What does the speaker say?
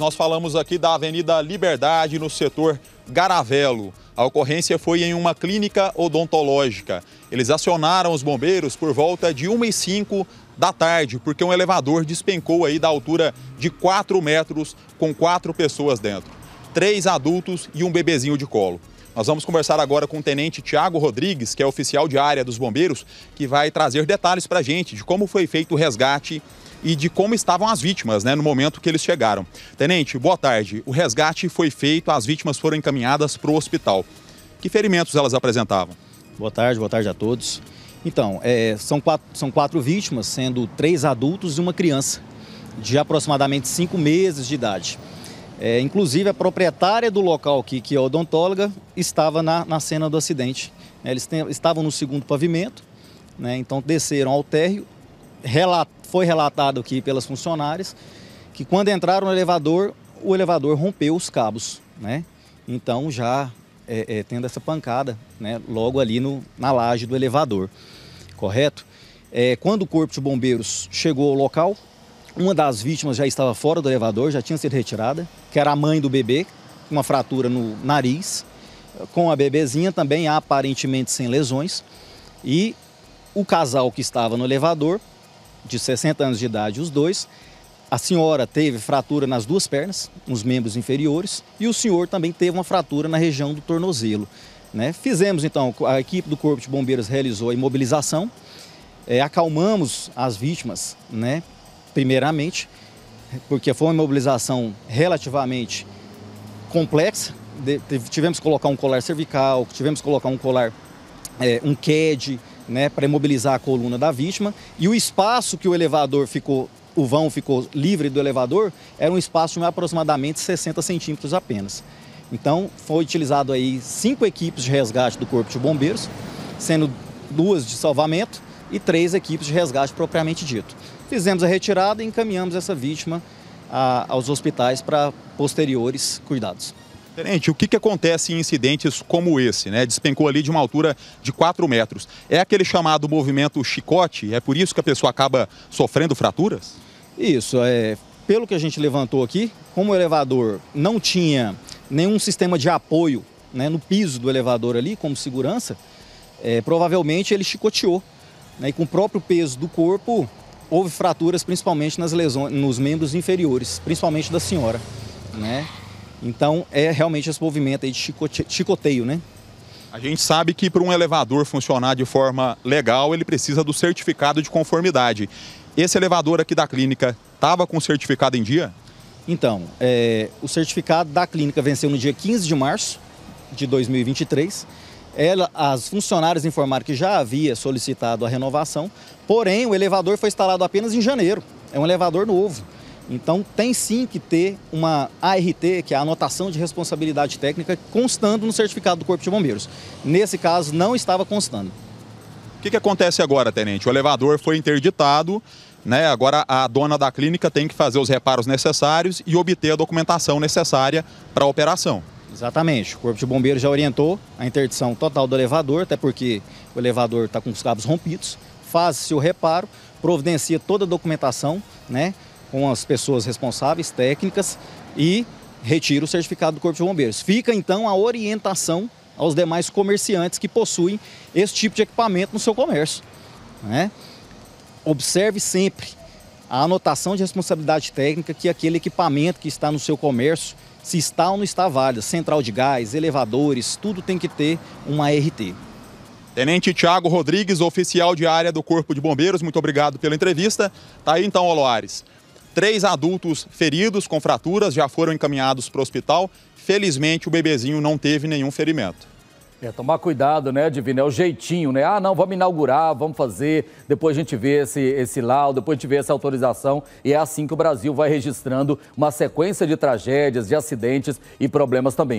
Nós falamos aqui da Avenida Liberdade, no setor Garavelo. A ocorrência foi em uma clínica odontológica. Eles acionaram os bombeiros por volta de 1 e 05 da tarde, porque um elevador despencou aí da altura de 4 metros, com quatro pessoas dentro. Três adultos e um bebezinho de colo. Nós vamos conversar agora com o Tenente Tiago Rodrigues, que é oficial de área dos bombeiros, que vai trazer detalhes para a gente de como foi feito o resgate e de como estavam as vítimas né, no momento que eles chegaram. Tenente, boa tarde. O resgate foi feito, as vítimas foram encaminhadas para o hospital. Que ferimentos elas apresentavam? Boa tarde, boa tarde a todos. Então, é, são, quatro, são quatro vítimas, sendo três adultos e uma criança, de aproximadamente cinco meses de idade. É, inclusive, a proprietária do local aqui, que é odontóloga, estava na, na cena do acidente. É, eles estavam no segundo pavimento, né, então desceram ao térreo. Relat, foi relatado aqui pelas funcionárias que quando entraram no elevador, o elevador rompeu os cabos. Né? Então, já é, é, tendo essa pancada né, logo ali no, na laje do elevador, correto? É, quando o Corpo de Bombeiros chegou ao local, uma das vítimas já estava fora do elevador, já tinha sido retirada, que era a mãe do bebê, com uma fratura no nariz, com a bebezinha também aparentemente sem lesões. E o casal que estava no elevador, de 60 anos de idade, os dois, a senhora teve fratura nas duas pernas, nos membros inferiores, e o senhor também teve uma fratura na região do tornozelo. Né? Fizemos então, a equipe do Corpo de Bombeiros realizou a imobilização, é, acalmamos as vítimas, né? primeiramente, porque foi uma mobilização relativamente complexa. De, tivemos que colocar um colar cervical, tivemos que colocar um colar, é, um CAD, né, para imobilizar a coluna da vítima. E o espaço que o elevador ficou, o vão ficou livre do elevador, era um espaço de aproximadamente 60 centímetros apenas. Então, foi utilizado aí cinco equipes de resgate do Corpo de Bombeiros, sendo duas de salvamento e três equipes de resgate propriamente dito. Fizemos a retirada e encaminhamos essa vítima a, aos hospitais para posteriores cuidados. Tenente, o que, que acontece em incidentes como esse, né? Despencou ali de uma altura de 4 metros. É aquele chamado movimento chicote? É por isso que a pessoa acaba sofrendo fraturas? Isso, é. Pelo que a gente levantou aqui, como o elevador não tinha nenhum sistema de apoio né, no piso do elevador ali, como segurança, é, provavelmente ele chicoteou né, e com o próprio peso do corpo, houve fraturas principalmente nas lesões, nos membros inferiores, principalmente da senhora. Né? Então é realmente esse movimento aí de chicote, chicoteio, né? A gente sabe que para um elevador funcionar de forma legal, ele precisa do certificado de conformidade. Esse elevador aqui da clínica estava com certificado em dia? Então, é, o certificado da clínica venceu no dia 15 de março de 2023 ela, as funcionárias informaram que já havia solicitado a renovação, porém o elevador foi instalado apenas em janeiro. É um elevador novo. Então tem sim que ter uma ART, que é a anotação de responsabilidade técnica, constando no certificado do Corpo de Bombeiros. Nesse caso, não estava constando. O que, que acontece agora, tenente? O elevador foi interditado, né? Agora a dona da clínica tem que fazer os reparos necessários e obter a documentação necessária para a operação. Exatamente. O Corpo de Bombeiros já orientou a interdição total do elevador, até porque o elevador está com os cabos rompidos. Faz-se o reparo, providencia toda a documentação, né, com as pessoas responsáveis, técnicas, e retira o certificado do Corpo de Bombeiros. Fica então a orientação aos demais comerciantes que possuem esse tipo de equipamento no seu comércio. Né? Observe sempre a anotação de responsabilidade técnica que aquele equipamento que está no seu comércio, se está ou não está válido, central de gás, elevadores, tudo tem que ter uma RT. Tenente Tiago Rodrigues, oficial de área do Corpo de Bombeiros, muito obrigado pela entrevista. Tá aí então, Oloares. Três adultos feridos com fraturas já foram encaminhados para o hospital. Felizmente, o bebezinho não teve nenhum ferimento. É, tomar cuidado, né, Divina? É o jeitinho, né? Ah, não, vamos inaugurar, vamos fazer, depois a gente vê esse, esse laudo, depois a gente vê essa autorização. E é assim que o Brasil vai registrando uma sequência de tragédias, de acidentes e problemas também.